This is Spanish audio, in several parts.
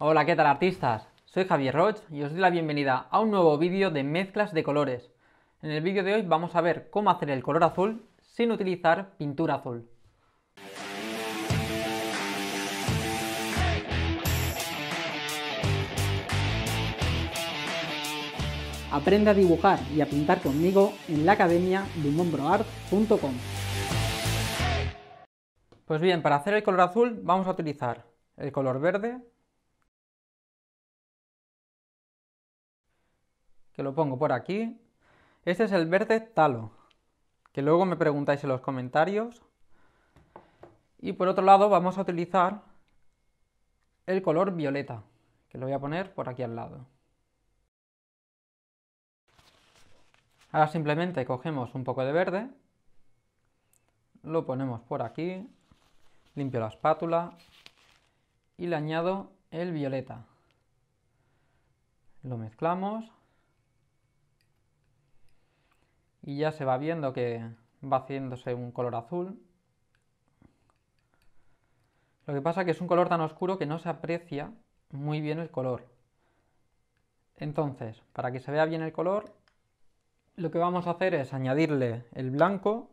Hola, ¿qué tal artistas? Soy Javier Roch y os doy la bienvenida a un nuevo vídeo de mezclas de colores. En el vídeo de hoy vamos a ver cómo hacer el color azul sin utilizar pintura azul. Aprende a dibujar y a pintar conmigo en la academia dumombroart.com. Pues bien, para hacer el color azul vamos a utilizar el color verde, que lo pongo por aquí. Este es el verde talo, que luego me preguntáis en los comentarios. Y por otro lado vamos a utilizar el color violeta, que lo voy a poner por aquí al lado. Ahora simplemente cogemos un poco de verde, lo ponemos por aquí, limpio la espátula y le añado el violeta. Lo mezclamos y ya se va viendo que va haciéndose un color azul. Lo que pasa es que es un color tan oscuro que no se aprecia muy bien el color. Entonces, para que se vea bien el color, lo que vamos a hacer es añadirle el blanco.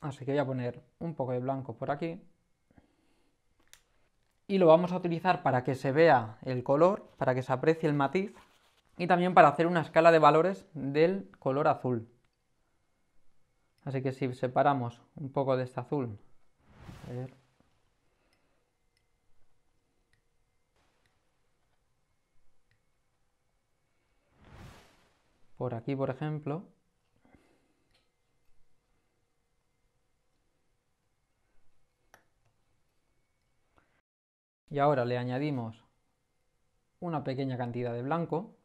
Así que voy a poner un poco de blanco por aquí. Y lo vamos a utilizar para que se vea el color, para que se aprecie el matiz y también para hacer una escala de valores del color azul. Así que si separamos un poco de este azul, por aquí, por ejemplo, y ahora le añadimos una pequeña cantidad de blanco,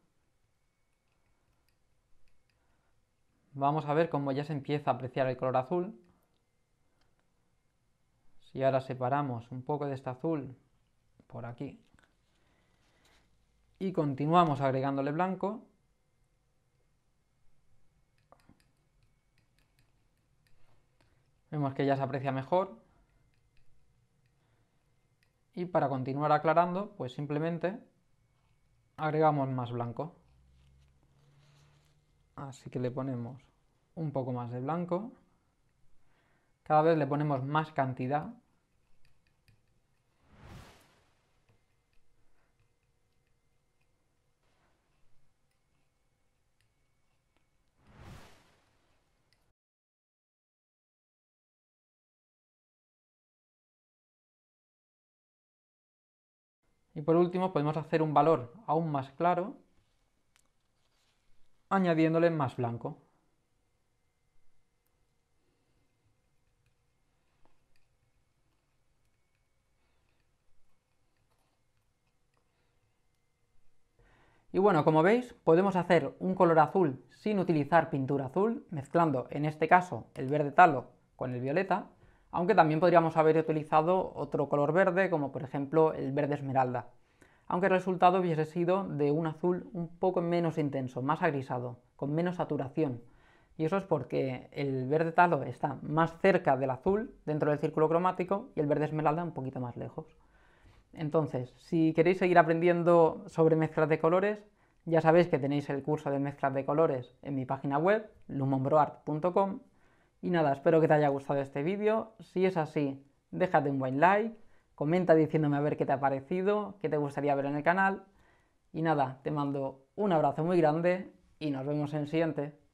Vamos a ver cómo ya se empieza a apreciar el color azul. Si ahora separamos un poco de este azul por aquí y continuamos agregándole blanco, vemos que ya se aprecia mejor. Y para continuar aclarando, pues simplemente agregamos más blanco así que le ponemos un poco más de blanco. Cada vez le ponemos más cantidad. Y por último podemos hacer un valor aún más claro añadiéndole más blanco. Y bueno, como veis, podemos hacer un color azul sin utilizar pintura azul, mezclando en este caso el verde talo con el violeta, aunque también podríamos haber utilizado otro color verde, como por ejemplo el verde esmeralda aunque el resultado hubiese sido de un azul un poco menos intenso, más agrisado, con menos saturación. Y eso es porque el verde talo está más cerca del azul dentro del círculo cromático y el verde esmeralda un poquito más lejos. Entonces, si queréis seguir aprendiendo sobre mezclas de colores, ya sabéis que tenéis el curso de mezclas de colores en mi página web, lumombroart.com Y nada, espero que te haya gustado este vídeo. Si es así, déjate un buen like Comenta diciéndome a ver qué te ha parecido, qué te gustaría ver en el canal. Y nada, te mando un abrazo muy grande y nos vemos en el siguiente.